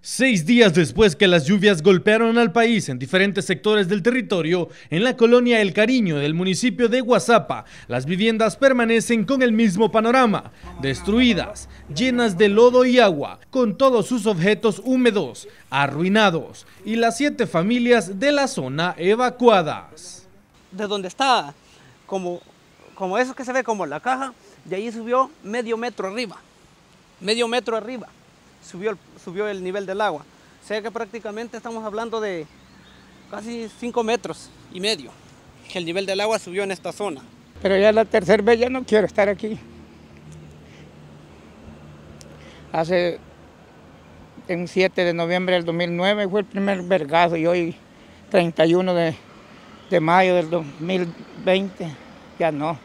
Seis días después que las lluvias golpearon al país en diferentes sectores del territorio, en la colonia El Cariño del municipio de Guazapa, las viviendas permanecen con el mismo panorama, destruidas, llenas de lodo y agua, con todos sus objetos húmedos, arruinados, y las siete familias de la zona evacuadas. De donde está, como, como eso que se ve como la caja, de ahí subió medio metro arriba, medio metro arriba subió el, subió el nivel del agua. O sea que prácticamente estamos hablando de casi 5 metros y medio que el nivel del agua subió en esta zona. Pero ya la tercera vez ya no quiero estar aquí. Hace en 7 de noviembre del 2009 fue el primer vergazo y hoy 31 de, de mayo del 2020 ya no.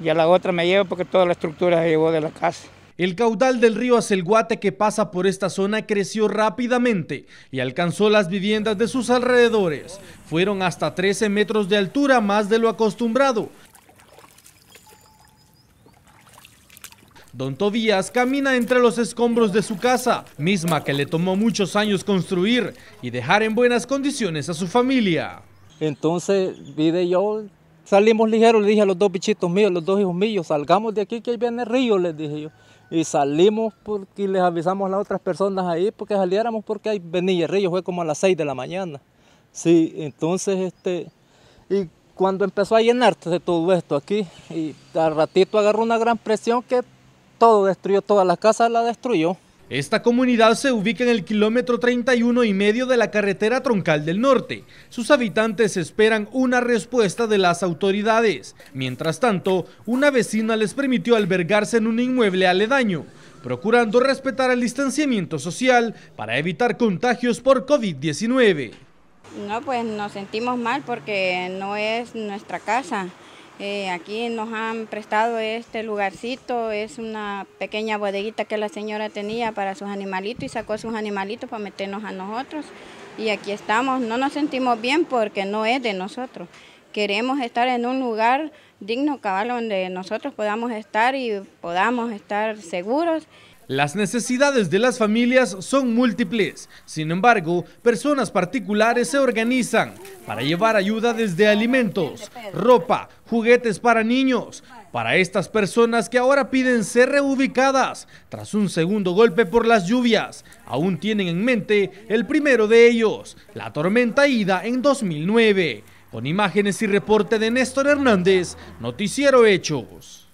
Ya la otra me llevo porque toda la estructura se llevó de la casa. El caudal del río Acelguate que pasa por esta zona creció rápidamente y alcanzó las viviendas de sus alrededores. Fueron hasta 13 metros de altura más de lo acostumbrado. Don Tobías camina entre los escombros de su casa, misma que le tomó muchos años construir y dejar en buenas condiciones a su familia. Entonces, de yo, salimos ligeros, le dije a los dos bichitos míos, los dos hijos míos, salgamos de aquí que viene el río, les dije yo y salimos porque les avisamos a las otras personas ahí porque saliéramos porque hay venía Río, fue como a las 6 de la mañana. Sí, entonces este y cuando empezó a llenarse todo esto aquí y al ratito agarró una gran presión que todo destruyó, todas las casas la destruyó. Esta comunidad se ubica en el kilómetro 31 y medio de la carretera troncal del norte. Sus habitantes esperan una respuesta de las autoridades. Mientras tanto, una vecina les permitió albergarse en un inmueble aledaño, procurando respetar el distanciamiento social para evitar contagios por COVID-19. No, pues nos sentimos mal porque no es nuestra casa. Eh, aquí nos han prestado este lugarcito, es una pequeña bodeguita que la señora tenía para sus animalitos y sacó sus animalitos para meternos a nosotros. Y aquí estamos, no nos sentimos bien porque no es de nosotros. Queremos estar en un lugar digno, cabal, donde nosotros podamos estar y podamos estar seguros. Las necesidades de las familias son múltiples, sin embargo, personas particulares se organizan para llevar ayuda desde alimentos, ropa, juguetes para niños, para estas personas que ahora piden ser reubicadas tras un segundo golpe por las lluvias. Aún tienen en mente el primero de ellos, la tormenta Ida en 2009. Con imágenes y reporte de Néstor Hernández, Noticiero Hechos.